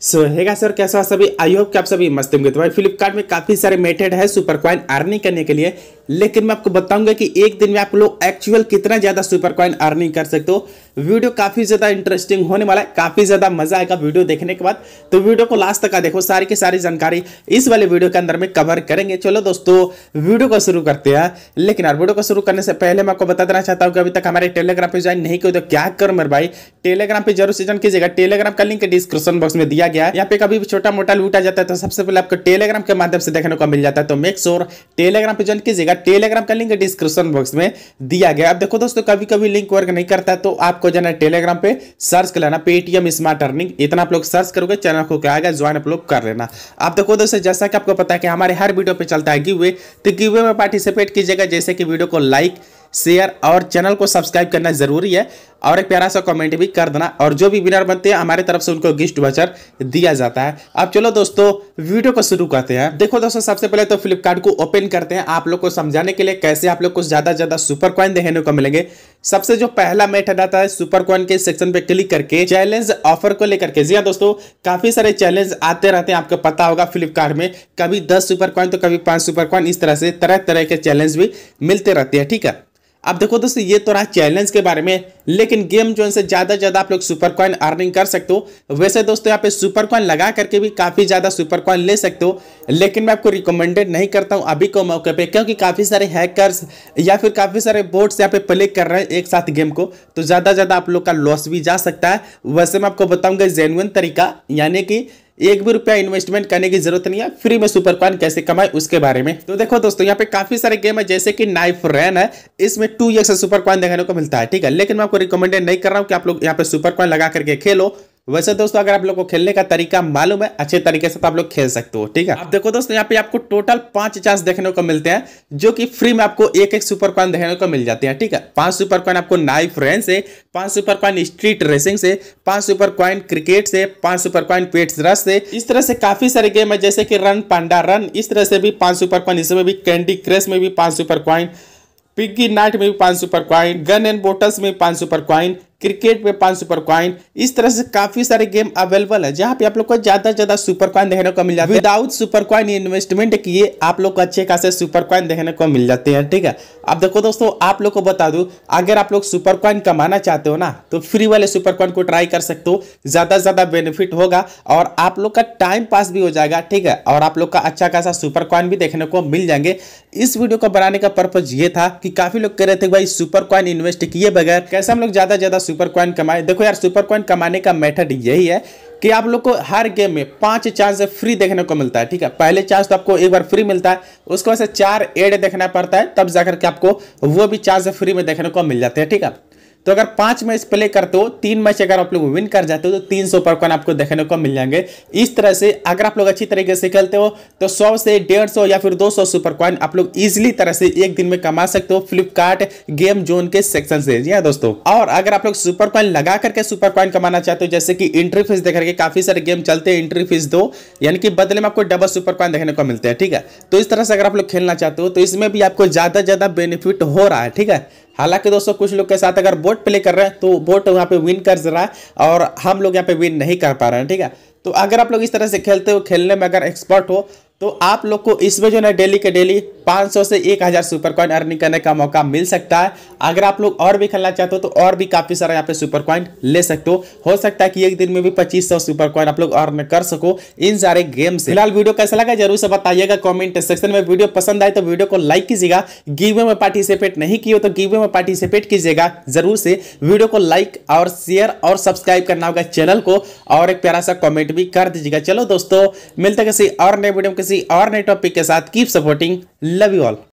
सो हैगा सर कैसा सभी आई होप कि आप सभी मस्त होंगे तो भाई फ्लिपकार्ट में काफ़ी सारे मेथड है सुपर क्वाइन अर्निंग करने के लिए लेकिन मैं आपको बताऊंगा कि एक दिन में आप लोग एक्चुअल कितना ज़्यादा सुपर क्वाइन अर्निंग कर सकते हो वीडियो काफ़ी ज़्यादा इंटरेस्टिंग होने वाला है काफ़ी ज़्यादा मजा आएगा वीडियो देखने के बाद तो वीडियो को लास्ट तक का देखो सारी की सारी जानकारी इस वाले वीडियो के अंदर में कवर करेंगे चलो दोस्तों वीडियो को शुरू करते हैं लेकिन यार वीडियो को शुरू करने से पहले मैं आपको बता देना चाहता हूँ कि अभी तक हमारे टेलीग्राम पर ज्वाइन नहीं किया तो क्या करो मेरे भाई टेलीग्राम पर जरूर से ज्वाइन कीजिएगा टेलीग्राम का लिंक डिस्क्रिप्शन बॉक्स में दिया दिया गया यहाँ पे कभी भी छोटा मोटा लूटा जाता है तो सबसे पहले आपको टेलीग्राम के माध्यम से देखने को मिल जाता है तो मेक श्योर टेलीग्राम पे ज्वाइन कीजिएगा टेलीग्राम का लिंक डिस्क्रिप्शन बॉक्स में दिया गया अब देखो दोस्तों कभी कभी लिंक वर्क नहीं करता है तो आपको जाना टेलीग्राम पे सर्च कर लेना पेटीएम स्मार्ट अर्निंग इतना आप लोग सर्च करोगे चैनल को क्या आएगा ज्वाइन आप लोग कर लेना आप देखो दोस्तों जैसा कि आपको पता है कि हमारे हर वीडियो पे चलता है गिवे तो गिवे में पार्टिसिपेट कीजिएगा जैसे कि वीडियो को लाइक शेयर और चैनल को सब्सक्राइब करना जरूरी है और एक प्यारा सा कमेंट भी कर देना और जो भी विनर बनते हैं हमारे तरफ से उनको गिफ्ट वचर दिया जाता है अब चलो दोस्तों वीडियो को शुरू करते हैं देखो दोस्तों सबसे पहले तो फ्लिपकार्ट को ओपन करते हैं आप लोग को समझाने के लिए कैसे आप लोग को ज़्यादा ज़्यादा सुपर क्वाइन देखने को मिलेंगे सबसे जो पहला मेथड आता है सुपर क्वाइन के सेक्शन पे क्लिक करके चैलेंज ऑफर को लेकर के जी हाँ दोस्तों काफी सारे चैलेंज आते रहते हैं आपको पता होगा फ्लिपकार्ट में कभी दस सुपर क्वाइन तो कभी पांच सुपर क्वाइन इस तरह से तरह तरह के चैलेंज भी मिलते रहते हैं ठीक है अब देखो दोस्तों ये तो रहा चैलेंज के बारे में लेकिन गेम जो है ज़्यादा ज़्यादा आप लोग सुपर कॉइन अर्निंग कर सकते हो वैसे दोस्तों यहाँ पे सुपर कॉइन लगा करके भी काफ़ी ज़्यादा सुपर कॉइन ले सकते हो लेकिन मैं आपको रिकमेंडेड नहीं करता हूँ अभी को मौके पे क्योंकि काफ़ी सारे हैकर्स या फिर काफ़ी सारे बोर्ड्स यहाँ पे प्ले कर रहे हैं एक साथ गेम को तो ज़्यादा ज़्यादा आप लोग का लॉस भी जा सकता है वैसे मैं आपको बताऊंगा जेनुअन तरीका यानी कि एक भी रुपया इन्वेस्टमेंट करने की जरूरत नहीं है फ्री में सुपर कॉइन कैसे कमाए उसके बारे में तो देखो दोस्तों यहाँ पे काफी सारे गेम है जैसे कि नाइफ रैन है इसमें टू एक्स सुपर कॉइन देखने को मिलता है ठीक है लेकिन मैं आपको रिकमेंडेड नहीं कर रहा हूँ कि आप लोग यहाँ पे सुपर कॉइन लगा करके खेलो वैसे दोस्तों अगर आप लोग को खेलने का तरीका मालूम है अच्छे तरीके से तो आप लोग खेल सकते हो ठीक है आप देखो दोस्तों यहाँ पे आपको टोटल पांच चांस देखने को मिलते हैं जो कि फ्री में आपको एक एक सुपर कॉइन देखने को मिल जाते हैं ठीक है पांच सुपर कॉइन आपको नाइफ रेंज से पांच सुपर कॉइन स्ट्रीट रेसिंग से पांच सुपर कॉइन क्रिकेट से पांच सुपर कॉइन पेट्स रस से इस तरह से काफी सारे गेम है जैसे कि रन पांडा रन इस तरह से भी पांच सुपर कॉइन इसमें भी कैंडी क्रश में भी पांच सुपर कॉइन पिग्गी नाइट में भी पांच super coin gun and bottles में पांच सुपर कॉइन क्रिकेट पे पांच सुपर क्वाइन इस तरह से काफी सारे गेम अवेलेबल है जहाँ पे आप लोग को ज्यादा ज्यादा सुपर क्वाइन देखने को मिल जाते हैं विदाउट सुपर क्वाइन इन्वेस्टमेंट किए आप लोग को अच्छे खासे सुपर क्वाइन देखने को मिल जाते हैं ठीक है अब देखो दोस्तों आप लोग को बता दू अगर आप लोग सुपर क्वाइन कमाना चाहते हो ना तो फ्री वाले सुपर क्वाइन को ट्राई कर सकते हो ज्यादा से ज्यादा बेनिफिट होगा और आप लोग का टाइम पास भी हो जाएगा ठीक है और आप लोग का अच्छा खासा सुपर क्वाइन भी देखने को मिल जाएंगे इस वीडियो को बनाने का पर्पज ये था कि काफी लोग कह रहे थे भाई सुपर क्वाइन इन्वेस्ट किए बगैर कैसे हम लोग ज्यादा ज्यादा सुपर क्वाइन कमाए देखो यार सुपर क्वाइन कमाने का मेथड यही है कि आप लोग को हर गेम में पांच चांस फ्री देखने को मिलता है ठीक है पहले चांस तो आपको एक बार फ्री मिलता है उसके बाद से चार एड देखना पड़ता है तब जाकर के आपको वो भी चांस फ्री में देखने को मिल जाते हैं ठीक है तो अगर पांच मैच प्ले करते हो तीन मैच अगर आप लोग विन कर जाते हो तो तीन सौ पर कॉइन आपको देखने को मिल जाएंगे इस तरह से अगर आप लोग अच्छी तरीके से खेलते हो तो सौ से डेढ़ सौ या फिर दो सौ सुपर कॉइन आप लोग इजिली तरह से एक दिन में कमा सकते हो फ्लिपकार्ट गेम जोन के सेक्शन से जी हाँ दोस्तों और अगर आप लोग सुपर कॉइन लगा करके सुपर कॉइन कमाना चाहते हो जैसे कि इंट्री फीस देकर के काफी सारे गेम चलते हैं इंट्री फीस दो यानी कि बदले में आपको डबल सुपर कॉइन देखने को मिलते हैं ठीक है तो इस तरह से अगर आप लोग खेलना चाहते हो तो इसमें भी आपको ज्यादा ज्यादा बेनिफिट हो रहा है ठीक है हालांकि दोस्तों कुछ लोग के साथ अगर बोट प्ले कर रहे हैं तो बोट वहाँ पे विन कर रहा है और हम लोग यहाँ पे विन नहीं कर पा रहे हैं ठीक है तो अगर आप लोग इस तरह से खेलते हो खेलने में अगर एक्सपर्ट हो तो आप लोग को इसमें जो है डेली के डेली 500 से 1000 सुपर कॉइन अर्निंग करने का मौका मिल सकता है अगर आप लोग और भी खेलना चाहते हो तो और भी काफ़ी सारा यहाँ पे सुपर कॉइन ले सकते हो हो सकता है कि एक दिन में भी 2500 सुपर कॉइन आप लोग अर्न कर सको इन सारे गेम से फिलहाल वीडियो कैसा लगा जरूर से बताइएगा कॉमेंट सेक्शन में वीडियो पसंद आए तो वीडियो को लाइक कीजिएगा गिवे में पार्टिसिपेट नहीं किए तो गिवे में पार्टिसिपेट कीजिएगा जरूर से वीडियो को लाइक और शेयर और सब्सक्राइब करना होगा चैनल को और एक प्यारा सा कॉमेंट भी कर दीजिएगा चलो दोस्तों मिलते किसी और नए वीडियो के किसी और नए टॉपिक के साथ keep supporting love you all